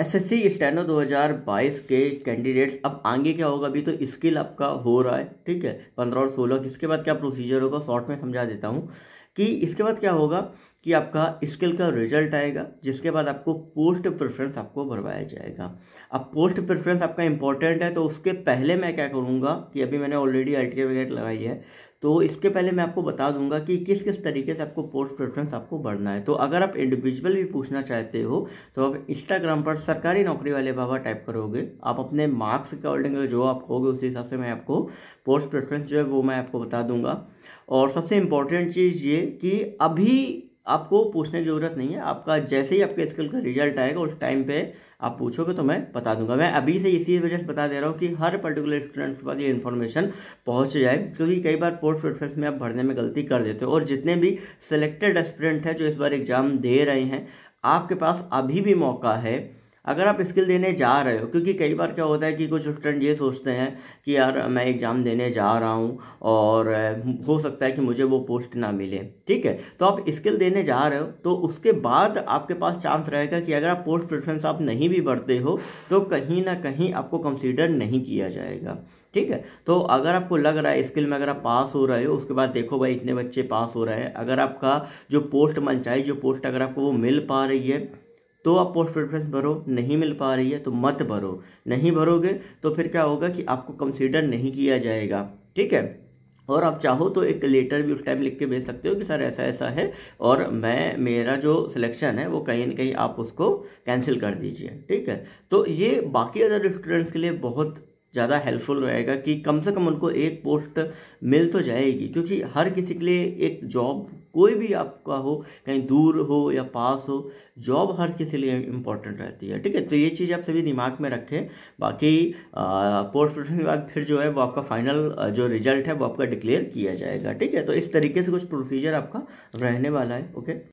SSC हजार 2022 के candidates अब आगे क्या होगा अभी तो स्किल आपका हो रहा है ठीक है पंद्रह और सोलह इसके बाद क्या प्रोसीजर होगा शॉर्ट में समझा देता हूँ कि इसके बाद क्या होगा कि आपका स्किल का रिजल्ट आएगा जिसके बाद आपको पोस्ट प्रेफरेंस आपको भरवाया जाएगा अब पोस्ट प्रेफरेंस आपका इंपॉर्टेंट है तो उसके पहले मैं क्या करूँगा कि अभी मैंने ऑलरेडी आई टी वगैरह लगाई है तो इसके पहले मैं आपको बता दूंगा कि किस किस तरीके से आपको पोस्ट प्रेफरेंस आपको बढ़ना है तो अगर आप इंडिविजुअल भी पूछना चाहते हो तो आप इंस्टाग्राम पर सरकारी नौकरी वाले बाबा टाइप करोगे आप अपने मार्क्स के अकॉर्डिंग जो आप कहोगे उस हिसाब से मैं आपको पोस्ट प्रेफरेंस जो है वो मैं आपको बता दूंगा और सबसे इम्पॉर्टेंट चीज़ ये कि अभी आपको पूछने की ज़रूरत नहीं है आपका जैसे ही आपके स्किल का रिजल्ट आएगा उस टाइम पे आप पूछोगे तो मैं बता दूंगा मैं अभी से इसी वजह से बता दे रहा हूँ कि हर पर्टिकुलर स्टूडेंट्स के पास ये इन्फॉर्मेशन पहुँच जाए क्योंकि कई बार पोर्ट प्रेफरेंस में आप भरने में गलती कर देते हो और जितने भी सिलेक्टेड स्टूडेंट हैं जो इस बार एग्ज़ाम दे रहे हैं आपके पास अभी भी मौका है अगर आप स्किल देने जा रहे हो क्योंकि कई बार क्या होता है कि कुछ स्टूडेंट ये सोचते हैं कि यार मैं एग्ज़ाम देने जा रहा हूँ और हो सकता है कि मुझे वो पोस्ट ना मिले ठीक है तो आप स्किल देने जा रहे हो तो उसके बाद आपके पास चांस रहेगा कि अगर आप पोस्ट प्रेफरेंस आप नहीं भी बढ़ते हो तो कहीं ना कहीं आपको कंसिडर नहीं किया जाएगा ठीक है तो अगर आपको लग रहा है स्किल में अगर आप पास हो रहे हो उसके बाद देखो भाई इतने बच्चे पास हो रहे हैं अगर आपका जो पोस्ट मन चाहिए जो पोस्ट अगर आपको वो मिल पा रही है तो आप पोस्ट प्रेफरेंस भरो नहीं मिल पा रही है तो मत भरो नहीं भरोगे तो फिर क्या होगा कि आपको कंसिडर नहीं किया जाएगा ठीक है और आप चाहो तो एक लेटर भी उस टाइम लिख के भेज सकते हो कि सर ऐसा ऐसा है और मैं मेरा जो सिलेक्शन है वो कहीं ना कहीं आप उसको कैंसिल कर दीजिए ठीक है तो ये बाकी अदर स्टूडेंट्स के लिए बहुत ज़्यादा हेल्पफुल रहेगा कि कम से कम उनको एक पोस्ट मिल तो जाएगी क्योंकि हर किसी के लिए एक जॉब कोई भी आपका हो कहीं दूर हो या पास हो जॉब हर किसी लिए इम्पोर्टेंट रहती है ठीक है तो ये चीज़ आप सभी दिमाग में रखें बाकी पोस्ट प्रोफेशन के बाद फिर जो है वो आपका फाइनल जो रिजल्ट है वो आपका डिक्लेयर किया जाएगा ठीक है तो इस तरीके से कुछ प्रोसीजर आपका रहने वाला है ओके